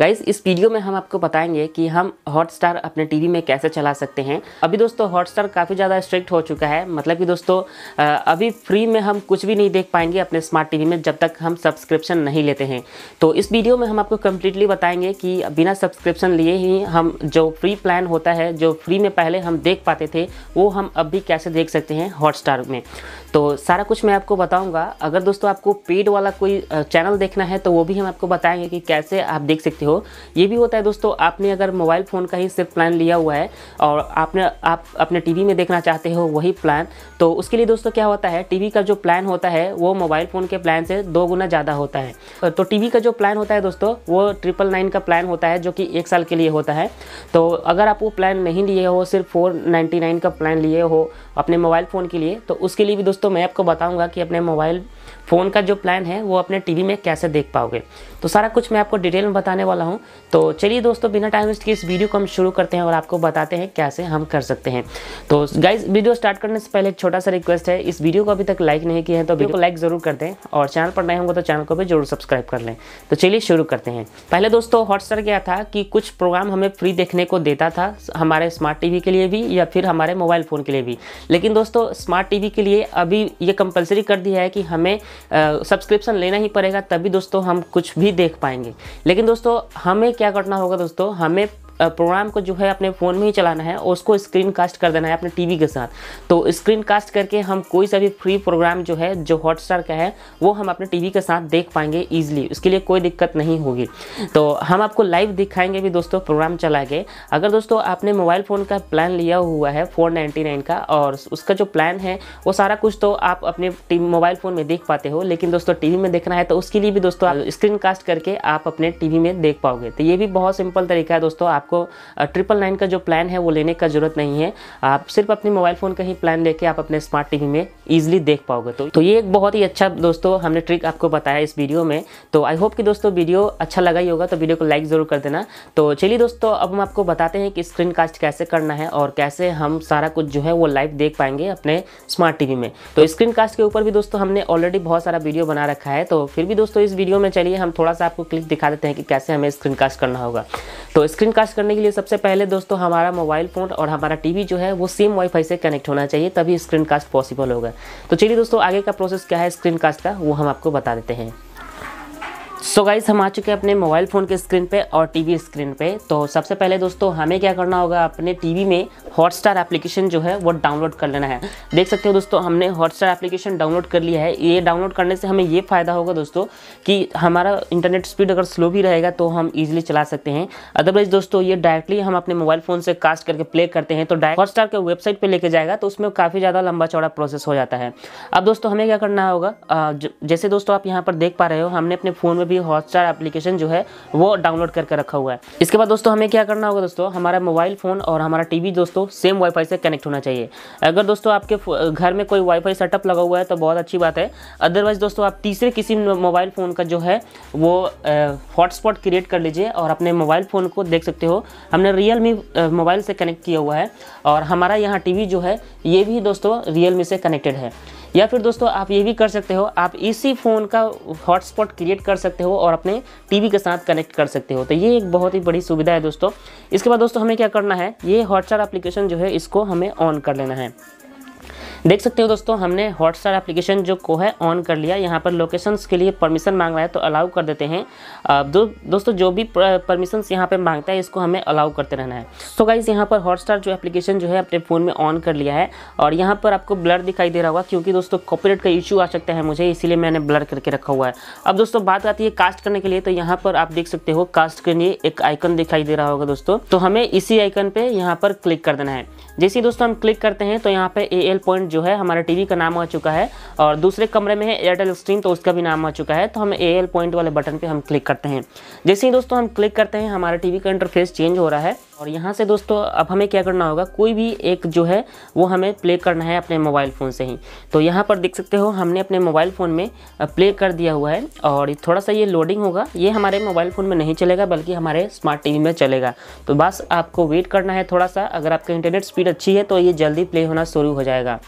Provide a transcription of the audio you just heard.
guys इस video में हम आपको बताएंगे कि हम हॉटस्टार अपने टीवी में कैसे चला सकते हैं अभी दोस्तों हॉटस्टार काफ़ी ज़्यादा स्ट्रिक्ट हो चुका है मतलब कि दोस्तों अभी फ्री में हम कुछ भी नहीं देख पाएंगे अपने स्मार्ट टीवी में जब तक हम सब्सक्रिप्शन नहीं लेते हैं तो इस वीडियो में हम आपको कम्प्लीटली बताएंगे कि बिना सब्सक्रिप्शन लिए ही हम जो फ्री प्लान होता है जो फ्री में पहले हम देख पाते थे वो हम अब भी कैसे देख सकते हैं हॉटस्टार में तो सारा कुछ मैं आपको बताऊँगा अगर दोस्तों आपको पेड वाला कोई चैनल देखना है तो वो भी हम आपको बताएँगे कि कैसे आप देख सकते हो ये भी होता है दोस्तों आपने अगर मोबाइल फ़ोन का ही सिर्फ प्लान लिया हुआ है और आपने आप अपने टीवी में देखना चाहते हो वही प्लान तो उसके लिए दोस्तों क्या होता है टीवी का जो प्लान होता है वो मोबाइल फ़ोन के प्लान से दो गुना ज़्यादा होता है तो टी का जो प्लान होता है दोस्तों वो ट्रिपल नाइन का प्लान होता है जो कि एक साल के लिए होता है तो अगर आप वो प्लान नहीं लिए हो सिर्फ फोर नाइन्टी नाइन का प्लान लिए हो अपने मोबाइल फ़ोन के लिए तो उसके लिए भी दोस्तों मैं आपको बताऊँगा कि अपने मोबाइल फ़ोन का जो प्लान है वो अपने टीवी में कैसे देख पाओगे तो सारा कुछ मैं आपको डिटेल में बताने वाला वाला हूँ तो चलिए दोस्तों बिना टाइम वेस्ट के इस वीडियो को हम शुरू करते हैं और आपको बताते हैं कैसे हम कर सकते हैं तो गाइज वीडियो स्टार्ट करने से पहले एक छोटा सा रिक्वेस्ट है इस वीडियो को अभी तक लाइक नहीं किया है तो वीडियो को लाइक ज़रूर कर दें और चैनल पर नए होंगे तो चैनल को भी जरूर सब्सक्राइब कर लें तो चलिए शुरू करते हैं पहले दोस्तों हॉटस्टार क्या था कि कुछ प्रोग्राम हमें फ्री देखने को देता था हमारे स्मार्ट टी के लिए भी या फिर हमारे मोबाइल फ़ोन के लिए भी लेकिन दोस्तों स्मार्ट टी के लिए अभी ये कंपलसरी कर दिया है कि हमें सब्सक्रिप्शन लेना ही पड़ेगा तभी दोस्तों हम कुछ भी देख पाएंगे लेकिन दोस्तों हमें क्या करना होगा दोस्तों हमें प्रोग्राम को जो है अपने फ़ोन में ही चलाना है और उसको स्क्रीन कास्ट कर देना है अपने टीवी के साथ तो स्क्रीन कास्ट करके हम कोई सा भी फ्री प्रोग्राम जो है जो हॉटस्टार का है वो हम अपने टीवी के साथ देख पाएंगे ईजिली उसके लिए कोई दिक्कत नहीं होगी तो हम आपको लाइव दिखाएंगे भी दोस्तों प्रोग्राम चला के अगर दोस्तों आपने मोबाइल फ़ोन का प्लान लिया हुआ है फोर का और उसका जो प्लान है वो सारा कुछ तो आप अपने मोबाइल फ़ोन में देख पाते हो लेकिन दोस्तों टी में देखना है तो उसके लिए भी दोस्तों स्क्रीन कास्ट करके आप अपने टी में देख पाओगे तो ये भी बहुत सिंपल तरीका है दोस्तों आप आपको ट्रिपल नाइन का जो प्लान है वो लेने का ज़रूरत नहीं है आप सिर्फ अपने मोबाइल फ़ोन का ही प्लान लेके आप अपने स्मार्ट टीवी में ईजिली देख पाओगे तो तो ये एक बहुत ही अच्छा दोस्तों हमने ट्रिक आपको बताया इस वीडियो में तो आई होप कि दोस्तों वीडियो अच्छा लगा ही होगा तो वीडियो को लाइक ज़रूर कर देना तो चलिए दोस्तों अब हम आपको बताते हैं कि स्क्रीन कास्ट कैसे करना है और कैसे हम सारा कुछ जो है वो लाइव देख पाएंगे अपने स्मार्ट टीवी में तो स्क्रीन कास्ट के ऊपर भी दोस्तों हमने ऑलरेडी बहुत सारा वीडियो बना रखा है तो फिर भी दोस्तों इस वीडियो में चलिए हम थोड़ा सा आपको क्लिक दिखा देते हैं कि कैसे हमें स्क्रीन कास्ट करना होगा तो स्क्रीन कास्ट करने के लिए सबसे पहले दोस्तों हमारा मोबाइल फ़ोन और हमारा टीवी जो है वो सेम वाईफाई से कनेक्ट होना चाहिए तभी स्क्रीन कास्ट पॉसिबल होगा तो चलिए दोस्तों आगे का प्रोसेस क्या है स्क्रीन कास्ट का वो हम आपको बता देते हैं सो so गाइज हम आ चुके हैं अपने मोबाइल फ़ोन के स्क्रीन पे और टीवी स्क्रीन पे तो सबसे पहले दोस्तों हमें क्या करना होगा अपने टीवी में हॉटस्टार एप्लीकेशन जो है वो डाउनलोड कर लेना है देख सकते हो दोस्तों हमने हॉटस्टार एप्लीकेशन डाउनलोड कर लिया है ये डाउनलोड करने से हमें ये फ़ायदा होगा दोस्तों कि हमारा इंटरनेट स्पीड अगर स्लो भी रहेगा तो हम ईजिली चला सकते हैं अदरवाइज़ दोस्तों ये डायरेक्टली हम अपने मोबाइल फ़ोन से कास्ट करके प्ले करते हैं तो डायरेक्ट स्टार के वेबसाइट पर लेके जाएगा तो उसमें काफ़ी ज़्यादा लंबा चौड़ा प्रोसेस हो जाता है अब दोस्तों हमें क्या करना होगा जैसे दोस्तों आप यहाँ पर देख पा रहे हो हमने अपने फ़ोन में भी हॉटस्टार एप्लीकेशन जो है वो डाउनलोड करके रखा हुआ है इसके बाद दोस्तों हमें क्या करना होगा दोस्तों हमारा मोबाइल फ़ोन और हमारा टीवी दोस्तों सेम वाईफाई से कनेक्ट होना चाहिए अगर दोस्तों आपके घर में कोई वाईफाई सेटअप लगा हुआ है तो बहुत अच्छी बात है अदरवाइज़ दोस्तों आप तीसरे किसी मोबाइल फ़ोन का जो है वो हॉटस्पॉट क्रिएट कर लीजिए और अपने मोबाइल फ़ोन को देख सकते हो हमने रियल मी मोबाइल से कनेक्ट किया हुआ है और हमारा यहाँ टी जो है ये भी दोस्तों रियल मी से कनेक्टेड है या फिर दोस्तों आप ये भी कर सकते हो आप इसी फ़ोन का हॉटस्पॉट क्रिएट कर सकते हो और अपने टीवी के साथ कनेक्ट कर सकते हो तो ये एक बहुत ही बड़ी सुविधा है दोस्तों इसके बाद दोस्तों हमें क्या करना है ये हॉटस्टार एप्लीकेशन जो है इसको हमें ऑन कर लेना है देख सकते हो दोस्तों हमने हॉटस्टार एप्लीकेशन जो को है ऑन कर लिया यहाँ पर लोकेशंस के लिए परमिशन मांग रहा है तो अलाउ कर देते हैं दो दोस्तों जो भी परमिशंस यहाँ पर मांगता है इसको हमें अलाउ करते रहना है तो गाइज़ यहाँ पर हॉटस्टार जो एप्लीकेशन जो है अपने फ़ोन में ऑन कर लिया है और यहाँ पर आपको ब्लर दिखाई दे रहा होगा क्योंकि दोस्तों कॉपरेट का इशू आ सकता है मुझे इसीलिए मैंने ब्लर करके रखा हुआ है अब दोस्तों बात आती है कास्ट करने के लिए तो यहाँ पर आप देख सकते हो कास्ट के लिए एक आइकन दिखाई दे रहा होगा दोस्तों तो हमें इसी आइकन पर यहाँ पर क्लिक कर देना है जैसे दोस्तों हम क्लिक करते हैं तो यहाँ पर ए पॉइंट जो है हमारा टीवी का नाम आ चुका है और दूसरे कमरे में है एयरटेल स्ट्रीम तो उसका भी नाम आ चुका है तो हम ए पॉइंट वाले बटन पर हम क्लिक करते हैं जैसे ही दोस्तों हम क्लिक करते हैं हमारा टीवी का इंटरफेस चेंज हो रहा है और यहाँ से दोस्तों अब हमें क्या करना होगा कोई भी एक जो है वो हमें प्ले करना है अपने मोबाइल फ़ोन से ही तो यहाँ पर देख सकते हो हमने अपने मोबाइल फ़ोन में प्ले कर दिया हुआ है और थोड़ा सा ये लोडिंग होगा ये हमारे मोबाइल फ़ोन में नहीं चलेगा बल्कि हमारे स्मार्ट टीवी में चलेगा तो बस आपको वेट करना है थोड़ा सा अगर आपका इंटरनेट स्पीड अच्छी है तो ये जल्दी प्ले होना शुरू हो जाएगा